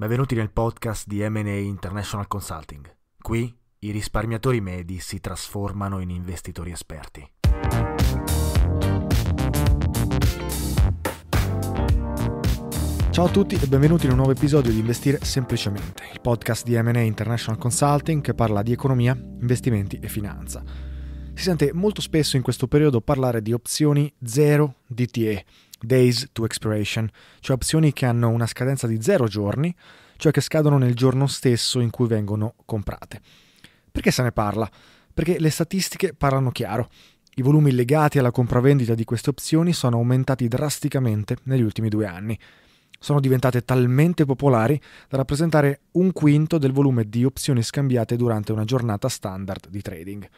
Benvenuti nel podcast di MA International Consulting. Qui i risparmiatori medi si trasformano in investitori esperti. Ciao a tutti e benvenuti in un nuovo episodio di Investire Semplicemente, il podcast di MA International Consulting che parla di economia, investimenti e finanza. Si sente molto spesso in questo periodo parlare di opzioni zero DTE days to expiration, cioè opzioni che hanno una scadenza di 0 giorni, cioè che scadono nel giorno stesso in cui vengono comprate. Perché se ne parla? Perché le statistiche parlano chiaro. I volumi legati alla compravendita di queste opzioni sono aumentati drasticamente negli ultimi due anni. Sono diventate talmente popolari da rappresentare un quinto del volume di opzioni scambiate durante una giornata standard di trading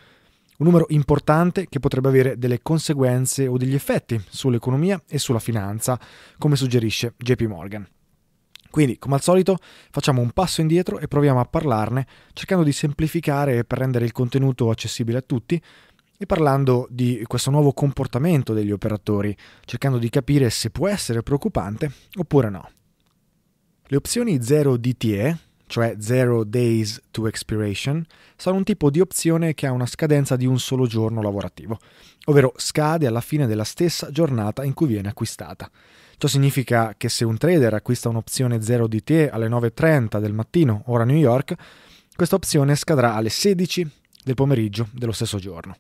un numero importante che potrebbe avere delle conseguenze o degli effetti sull'economia e sulla finanza, come suggerisce JP Morgan. Quindi, come al solito, facciamo un passo indietro e proviamo a parlarne, cercando di semplificare per rendere il contenuto accessibile a tutti e parlando di questo nuovo comportamento degli operatori, cercando di capire se può essere preoccupante oppure no. Le opzioni 0 DTE, cioè Zero Days to Expiration, sono un tipo di opzione che ha una scadenza di un solo giorno lavorativo, ovvero scade alla fine della stessa giornata in cui viene acquistata. Ciò significa che se un trader acquista un'opzione 0 DT alle 9.30 del mattino, ora New York, questa opzione scadrà alle 16 del pomeriggio dello stesso giorno.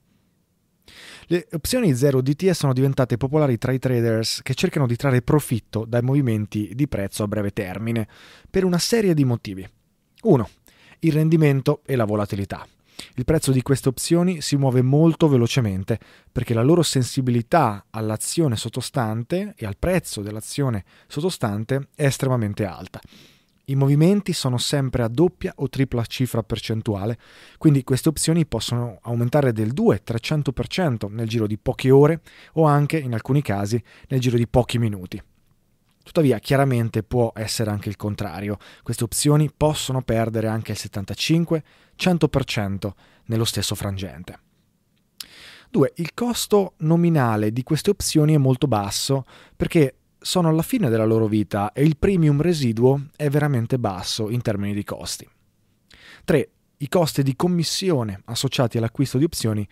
Le opzioni 0 DT sono diventate popolari tra i traders che cercano di trarre profitto dai movimenti di prezzo a breve termine, per una serie di motivi. 1. Il rendimento e la volatilità. Il prezzo di queste opzioni si muove molto velocemente perché la loro sensibilità all'azione sottostante e al prezzo dell'azione sottostante è estremamente alta. I movimenti sono sempre a doppia o tripla cifra percentuale, quindi queste opzioni possono aumentare del 2-300% nel giro di poche ore o anche, in alcuni casi, nel giro di pochi minuti. Tuttavia, chiaramente può essere anche il contrario. Queste opzioni possono perdere anche il 75-100% nello stesso frangente. 2. Il costo nominale di queste opzioni è molto basso perché sono alla fine della loro vita e il premium residuo è veramente basso in termini di costi. 3. I costi di commissione associati all'acquisto di opzioni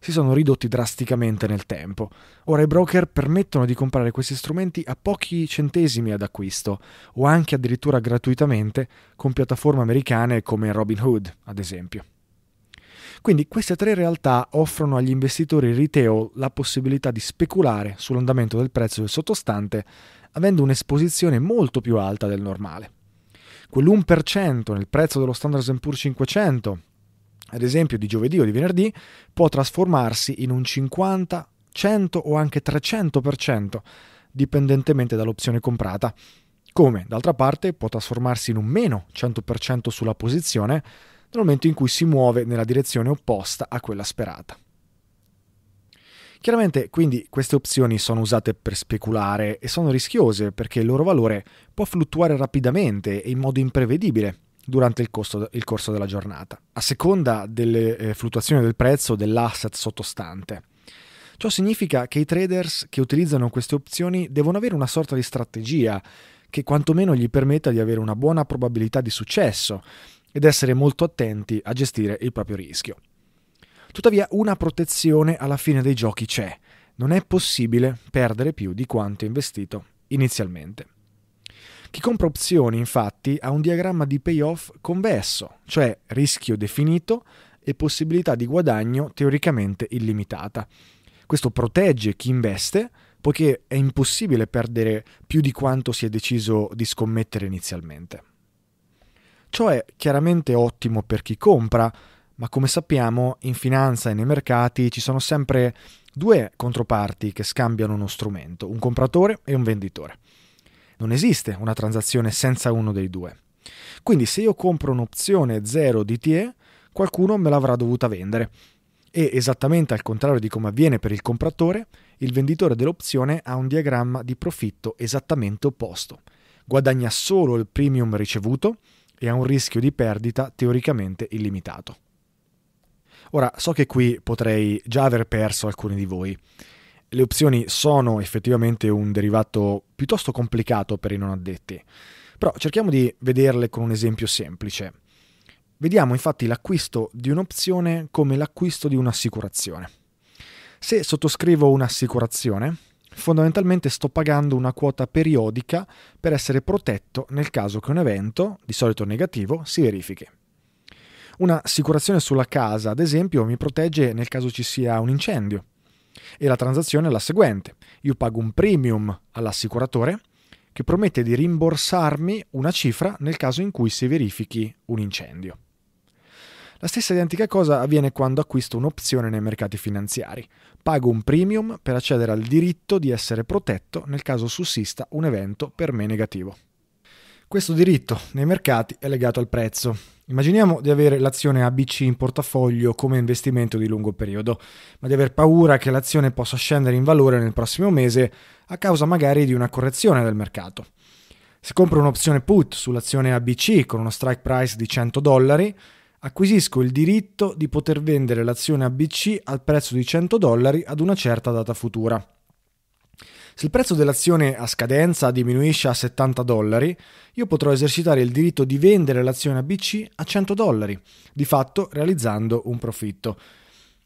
si sono ridotti drasticamente nel tempo. Ora i broker permettono di comprare questi strumenti a pochi centesimi ad acquisto o anche addirittura gratuitamente con piattaforme americane come Robinhood, ad esempio. Quindi queste tre realtà offrono agli investitori retail la possibilità di speculare sull'andamento del prezzo del sottostante avendo un'esposizione molto più alta del normale. Quell'1% nel prezzo dello Standard Poor's 500 ad esempio di giovedì o di venerdì, può trasformarsi in un 50, 100 o anche 300%, dipendentemente dall'opzione comprata. Come, d'altra parte, può trasformarsi in un meno 100% sulla posizione nel momento in cui si muove nella direzione opposta a quella sperata. Chiaramente quindi queste opzioni sono usate per speculare e sono rischiose perché il loro valore può fluttuare rapidamente e in modo imprevedibile durante il, costo, il corso della giornata, a seconda delle eh, fluttuazioni del prezzo dell'asset sottostante. Ciò significa che i traders che utilizzano queste opzioni devono avere una sorta di strategia che quantomeno gli permetta di avere una buona probabilità di successo ed essere molto attenti a gestire il proprio rischio. Tuttavia una protezione alla fine dei giochi c'è. Non è possibile perdere più di quanto investito inizialmente. Chi compra opzioni, infatti, ha un diagramma di payoff convesso, cioè rischio definito e possibilità di guadagno teoricamente illimitata. Questo protegge chi investe, poiché è impossibile perdere più di quanto si è deciso di scommettere inizialmente. Ciò è chiaramente ottimo per chi compra, ma come sappiamo in finanza e nei mercati ci sono sempre due controparti che scambiano uno strumento, un compratore e un venditore. Non esiste una transazione senza uno dei due. Quindi se io compro un'opzione 0 di TE, qualcuno me l'avrà dovuta vendere. E esattamente al contrario di come avviene per il compratore, il venditore dell'opzione ha un diagramma di profitto esattamente opposto. Guadagna solo il premium ricevuto e ha un rischio di perdita teoricamente illimitato. Ora, so che qui potrei già aver perso alcuni di voi, le opzioni sono effettivamente un derivato piuttosto complicato per i non addetti, però cerchiamo di vederle con un esempio semplice. Vediamo infatti l'acquisto di un'opzione come l'acquisto di un'assicurazione. Se sottoscrivo un'assicurazione, fondamentalmente sto pagando una quota periodica per essere protetto nel caso che un evento, di solito negativo, si verifichi. Un'assicurazione sulla casa, ad esempio, mi protegge nel caso ci sia un incendio e la transazione è la seguente. Io pago un premium all'assicuratore che promette di rimborsarmi una cifra nel caso in cui si verifichi un incendio. La stessa identica cosa avviene quando acquisto un'opzione nei mercati finanziari. Pago un premium per accedere al diritto di essere protetto nel caso sussista un evento per me negativo. Questo diritto nei mercati è legato al prezzo, Immaginiamo di avere l'azione ABC in portafoglio come investimento di lungo periodo, ma di aver paura che l'azione possa scendere in valore nel prossimo mese a causa magari di una correzione del mercato. Se compro un'opzione put sull'azione ABC con uno strike price di 100 dollari, acquisisco il diritto di poter vendere l'azione ABC al prezzo di 100 dollari ad una certa data futura. Se il prezzo dell'azione a scadenza diminuisce a 70 dollari, io potrò esercitare il diritto di vendere l'azione ABC a 100 dollari, di fatto realizzando un profitto.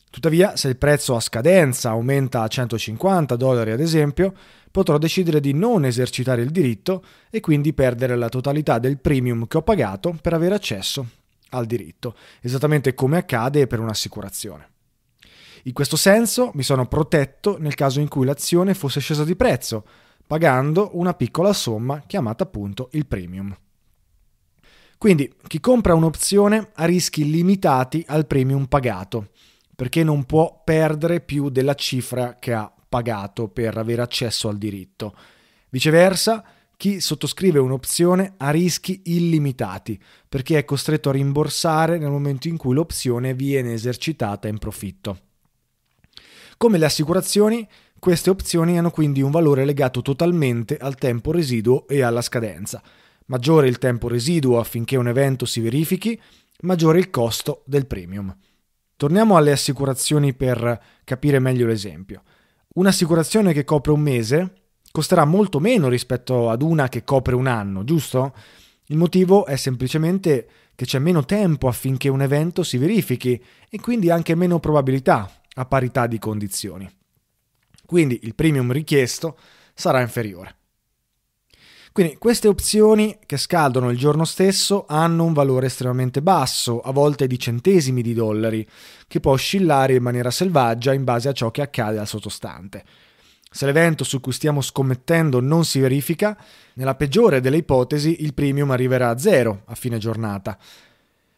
Tuttavia, se il prezzo a scadenza aumenta a 150 dollari ad esempio, potrò decidere di non esercitare il diritto e quindi perdere la totalità del premium che ho pagato per avere accesso al diritto, esattamente come accade per un'assicurazione. In questo senso mi sono protetto nel caso in cui l'azione fosse scesa di prezzo, pagando una piccola somma chiamata appunto il premium. Quindi chi compra un'opzione ha rischi limitati al premium pagato, perché non può perdere più della cifra che ha pagato per avere accesso al diritto. Viceversa, chi sottoscrive un'opzione ha rischi illimitati, perché è costretto a rimborsare nel momento in cui l'opzione viene esercitata in profitto. Come le assicurazioni, queste opzioni hanno quindi un valore legato totalmente al tempo residuo e alla scadenza. Maggiore il tempo residuo affinché un evento si verifichi, maggiore il costo del premium. Torniamo alle assicurazioni per capire meglio l'esempio. Un'assicurazione che copre un mese costerà molto meno rispetto ad una che copre un anno, giusto? Il motivo è semplicemente che c'è meno tempo affinché un evento si verifichi e quindi anche meno probabilità a parità di condizioni. Quindi il premium richiesto sarà inferiore. Quindi queste opzioni che scaldano il giorno stesso hanno un valore estremamente basso, a volte di centesimi di dollari, che può oscillare in maniera selvaggia in base a ciò che accade al sottostante. Se l'evento su cui stiamo scommettendo non si verifica, nella peggiore delle ipotesi il premium arriverà a zero a fine giornata,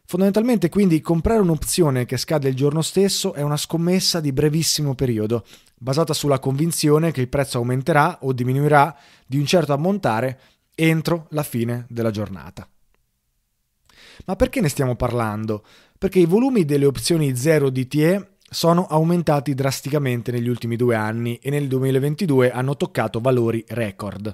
Fondamentalmente quindi comprare un'opzione che scade il giorno stesso è una scommessa di brevissimo periodo, basata sulla convinzione che il prezzo aumenterà o diminuirà di un certo ammontare entro la fine della giornata. Ma perché ne stiamo parlando? Perché i volumi delle opzioni 0 DTE sono aumentati drasticamente negli ultimi due anni e nel 2022 hanno toccato valori record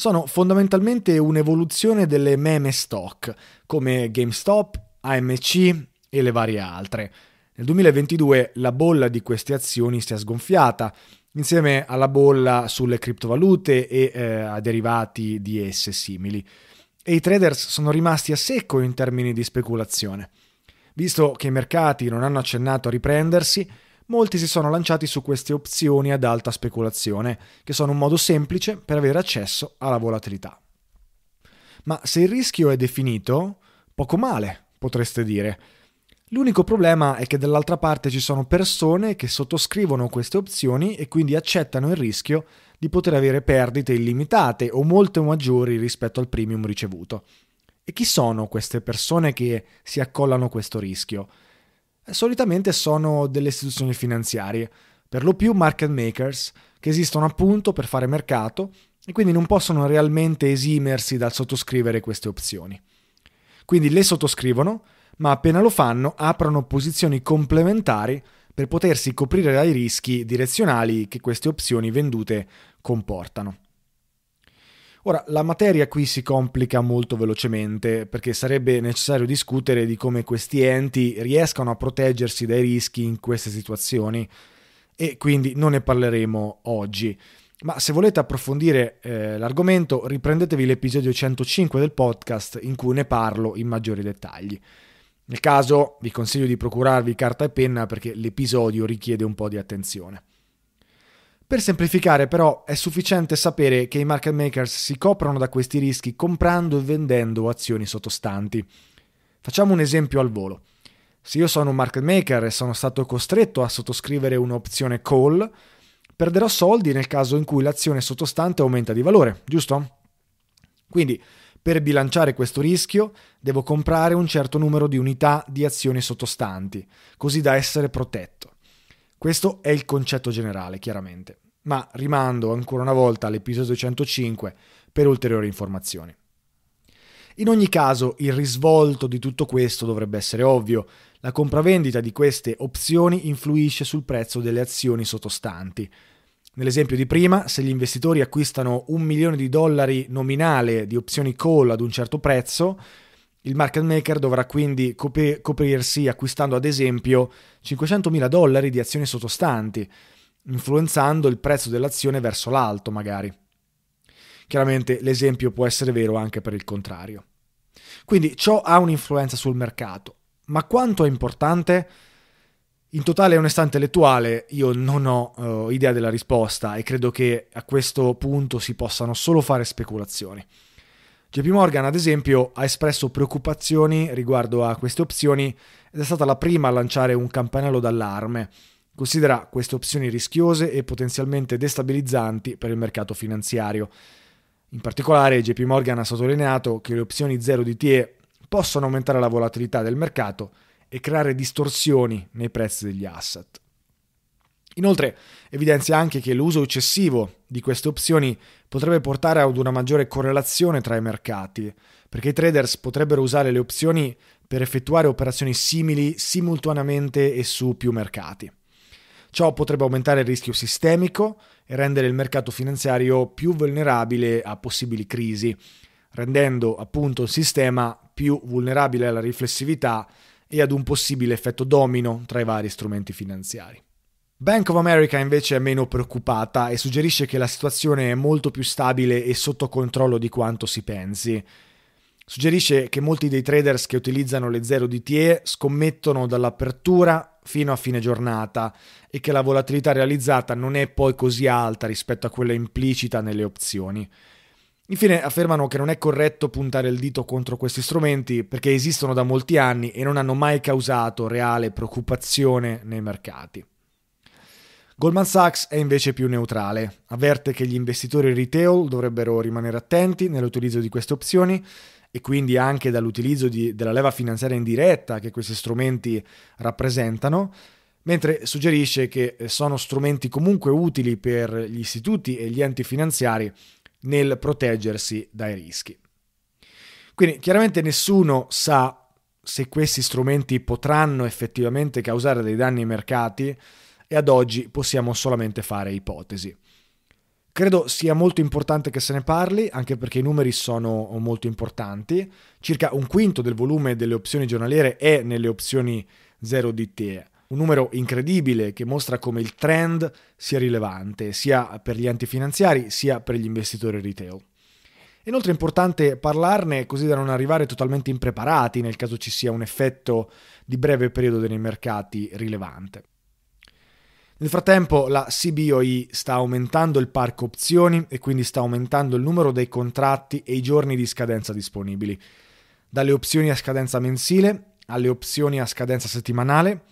sono fondamentalmente un'evoluzione delle meme stock, come GameStop, AMC e le varie altre. Nel 2022 la bolla di queste azioni si è sgonfiata, insieme alla bolla sulle criptovalute e eh, a derivati di esse simili. E i traders sono rimasti a secco in termini di speculazione. Visto che i mercati non hanno accennato a riprendersi, molti si sono lanciati su queste opzioni ad alta speculazione, che sono un modo semplice per avere accesso alla volatilità. Ma se il rischio è definito, poco male, potreste dire. L'unico problema è che dall'altra parte ci sono persone che sottoscrivono queste opzioni e quindi accettano il rischio di poter avere perdite illimitate o molto maggiori rispetto al premium ricevuto. E chi sono queste persone che si accollano questo rischio? Eh, solitamente sono delle istituzioni finanziarie, per lo più market makers, che esistono appunto per fare mercato e quindi non possono realmente esimersi dal sottoscrivere queste opzioni. Quindi le sottoscrivono, ma appena lo fanno aprono posizioni complementari per potersi coprire dai rischi direzionali che queste opzioni vendute comportano. Ora, la materia qui si complica molto velocemente perché sarebbe necessario discutere di come questi enti riescano a proteggersi dai rischi in queste situazioni e quindi non ne parleremo oggi. Ma se volete approfondire eh, l'argomento, riprendetevi l'episodio 105 del podcast in cui ne parlo in maggiori dettagli. Nel caso vi consiglio di procurarvi carta e penna perché l'episodio richiede un po' di attenzione. Per semplificare però è sufficiente sapere che i market makers si coprono da questi rischi comprando e vendendo azioni sottostanti. Facciamo un esempio al volo. Se io sono un market maker e sono stato costretto a sottoscrivere un'opzione call, perderò soldi nel caso in cui l'azione sottostante aumenta di valore, giusto? Quindi, per bilanciare questo rischio, devo comprare un certo numero di unità di azioni sottostanti, così da essere protetto. Questo è il concetto generale, chiaramente, ma rimando ancora una volta all'episodio 105 per ulteriori informazioni. In ogni caso, il risvolto di tutto questo dovrebbe essere ovvio. La compravendita di queste opzioni influisce sul prezzo delle azioni sottostanti. Nell'esempio di prima, se gli investitori acquistano un milione di dollari nominale di opzioni call ad un certo prezzo, il market maker dovrà quindi coprirsi acquistando ad esempio 500.000 dollari di azioni sottostanti, influenzando il prezzo dell'azione verso l'alto magari. Chiaramente l'esempio può essere vero anche per il contrario. Quindi ciò ha un'influenza sul mercato, ma quanto è importante? In totale onestà intellettuale io non ho uh, idea della risposta e credo che a questo punto si possano solo fare speculazioni. JP Morgan, ad esempio, ha espresso preoccupazioni riguardo a queste opzioni ed è stata la prima a lanciare un campanello d'allarme. Considera queste opzioni rischiose e potenzialmente destabilizzanti per il mercato finanziario. In particolare, JP Morgan ha sottolineato che le opzioni zero DTE possono aumentare la volatilità del mercato e creare distorsioni nei prezzi degli asset. Inoltre evidenzia anche che l'uso eccessivo di queste opzioni potrebbe portare ad una maggiore correlazione tra i mercati, perché i traders potrebbero usare le opzioni per effettuare operazioni simili simultaneamente e su più mercati. Ciò potrebbe aumentare il rischio sistemico e rendere il mercato finanziario più vulnerabile a possibili crisi, rendendo appunto il sistema più vulnerabile alla riflessività e ad un possibile effetto domino tra i vari strumenti finanziari. Bank of America invece è meno preoccupata e suggerisce che la situazione è molto più stabile e sotto controllo di quanto si pensi. Suggerisce che molti dei traders che utilizzano le 0 DTE scommettono dall'apertura fino a fine giornata e che la volatilità realizzata non è poi così alta rispetto a quella implicita nelle opzioni. Infine affermano che non è corretto puntare il dito contro questi strumenti perché esistono da molti anni e non hanno mai causato reale preoccupazione nei mercati. Goldman Sachs è invece più neutrale, avverte che gli investitori retail dovrebbero rimanere attenti nell'utilizzo di queste opzioni e quindi anche dall'utilizzo di, della leva finanziaria indiretta che questi strumenti rappresentano, mentre suggerisce che eh, sono strumenti comunque utili per gli istituti e gli enti finanziari nel proteggersi dai rischi. Quindi chiaramente nessuno sa se questi strumenti potranno effettivamente causare dei danni ai mercati, e ad oggi possiamo solamente fare ipotesi. Credo sia molto importante che se ne parli, anche perché i numeri sono molto importanti. Circa un quinto del volume delle opzioni giornaliere è nelle opzioni 0 DTE. Un numero incredibile che mostra come il trend sia rilevante sia per gli enti finanziari sia per gli investitori retail. Inoltre è importante parlarne così da non arrivare totalmente impreparati nel caso ci sia un effetto di breve periodo nei mercati rilevante. Nel frattempo la CBOE sta aumentando il parco opzioni e quindi sta aumentando il numero dei contratti e i giorni di scadenza disponibili. Dalle opzioni a scadenza mensile alle opzioni a scadenza settimanale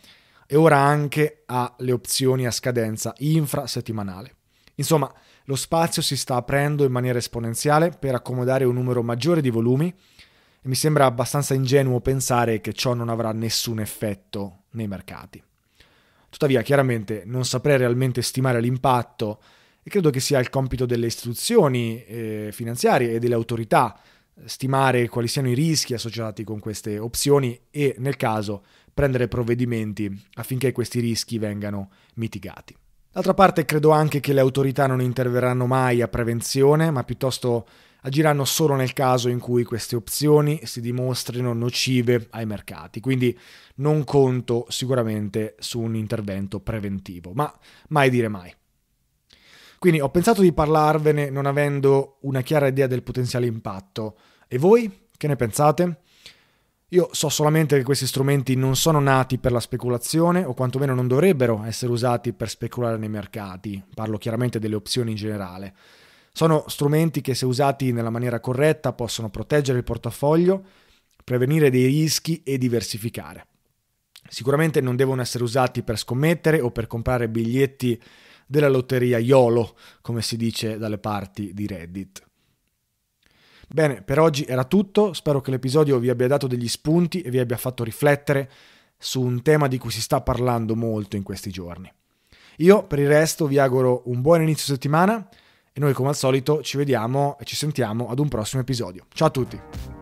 e ora anche alle opzioni a scadenza infrasettimanale. Insomma, lo spazio si sta aprendo in maniera esponenziale per accomodare un numero maggiore di volumi e mi sembra abbastanza ingenuo pensare che ciò non avrà nessun effetto nei mercati. Tuttavia, chiaramente non saprei realmente stimare l'impatto e credo che sia il compito delle istituzioni eh, finanziarie e delle autorità eh, stimare quali siano i rischi associati con queste opzioni e, nel caso, prendere provvedimenti affinché questi rischi vengano mitigati. D'altra parte credo anche che le autorità non interverranno mai a prevenzione, ma piuttosto agiranno solo nel caso in cui queste opzioni si dimostrino nocive ai mercati, quindi non conto sicuramente su un intervento preventivo, ma mai dire mai. Quindi ho pensato di parlarvene non avendo una chiara idea del potenziale impatto. E voi che ne pensate? Io so solamente che questi strumenti non sono nati per la speculazione o quantomeno non dovrebbero essere usati per speculare nei mercati, parlo chiaramente delle opzioni in generale. Sono strumenti che se usati nella maniera corretta possono proteggere il portafoglio, prevenire dei rischi e diversificare. Sicuramente non devono essere usati per scommettere o per comprare biglietti della lotteria YOLO, come si dice dalle parti di Reddit. Bene, per oggi era tutto, spero che l'episodio vi abbia dato degli spunti e vi abbia fatto riflettere su un tema di cui si sta parlando molto in questi giorni. Io per il resto vi auguro un buon inizio settimana e noi come al solito ci vediamo e ci sentiamo ad un prossimo episodio. Ciao a tutti!